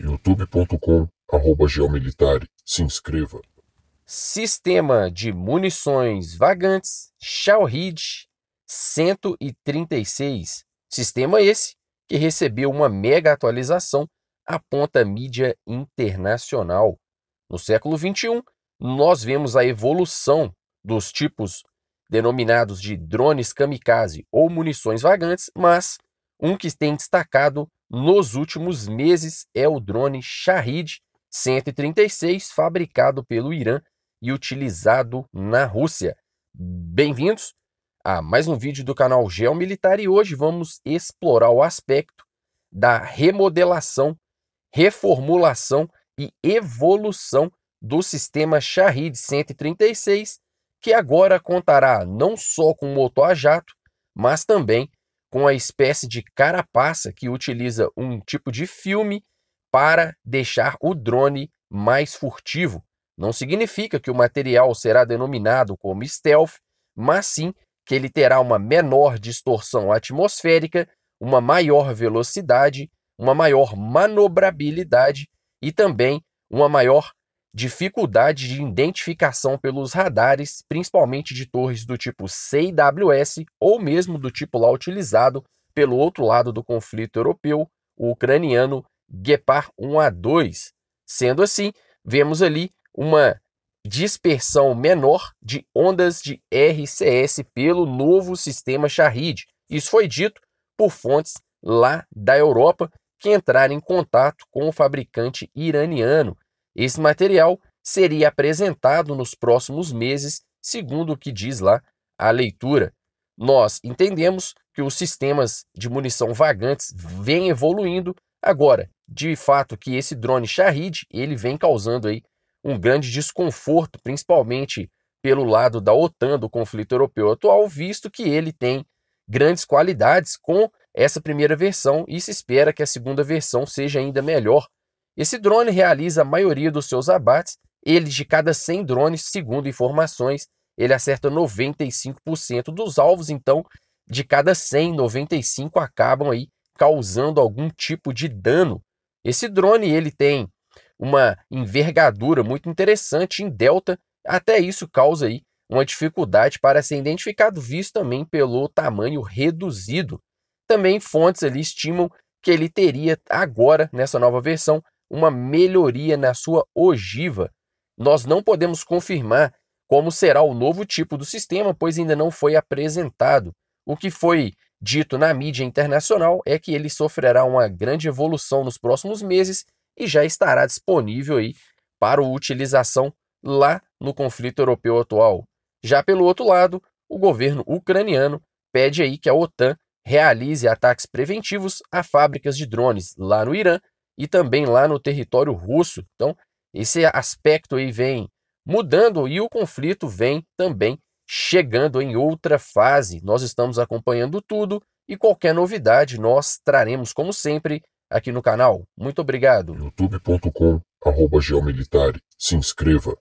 youtube.com/geomilitare. Se inscreva. Sistema de munições vagantes Shellheed 136. Sistema esse que recebeu uma mega atualização, aponta mídia internacional. No século 21, nós vemos a evolução dos tipos denominados de drones kamikaze ou munições vagantes, mas um que tem destacado nos últimos meses é o drone Shahid 136, fabricado pelo Irã e utilizado na Rússia. Bem-vindos a mais um vídeo do canal Geomilitar e hoje vamos explorar o aspecto da remodelação, reformulação e evolução do sistema Shahid 136, que agora contará não só com motor a jato, mas também com a espécie de carapaça que utiliza um tipo de filme para deixar o drone mais furtivo. Não significa que o material será denominado como stealth, mas sim que ele terá uma menor distorção atmosférica, uma maior velocidade, uma maior manobrabilidade e também uma maior dificuldade de identificação pelos radares, principalmente de torres do tipo CWS ou mesmo do tipo lá utilizado pelo outro lado do conflito europeu, o ucraniano Gepard 1A2. Sendo assim, vemos ali uma dispersão menor de ondas de RCS pelo novo sistema Shahid. Isso foi dito por fontes lá da Europa que entraram em contato com o fabricante iraniano. Esse material seria apresentado nos próximos meses, segundo o que diz lá a leitura. Nós entendemos que os sistemas de munição vagantes vêm evoluindo agora. De fato que esse drone Shahid, ele vem causando aí um grande desconforto, principalmente pelo lado da OTAN do conflito europeu atual, visto que ele tem grandes qualidades com essa primeira versão e se espera que a segunda versão seja ainda melhor esse drone realiza a maioria dos seus abates, ele de cada 100 drones, segundo informações, ele acerta 95% dos alvos, então de cada 100, 95 acabam aí causando algum tipo de dano. Esse drone ele tem uma envergadura muito interessante em delta, até isso causa aí uma dificuldade para ser identificado, visto também pelo tamanho reduzido. Também fontes ali estimam que ele teria agora, nessa nova versão, uma melhoria na sua ogiva. Nós não podemos confirmar como será o novo tipo do sistema, pois ainda não foi apresentado. O que foi dito na mídia internacional é que ele sofrerá uma grande evolução nos próximos meses e já estará disponível aí para utilização lá no conflito europeu atual. Já pelo outro lado, o governo ucraniano pede aí que a OTAN realize ataques preventivos a fábricas de drones lá no Irã e também lá no território russo. Então, esse aspecto aí vem mudando e o conflito vem também chegando em outra fase. Nós estamos acompanhando tudo e qualquer novidade nós traremos, como sempre, aqui no canal. Muito obrigado. youtube.com geomilitare. Se inscreva.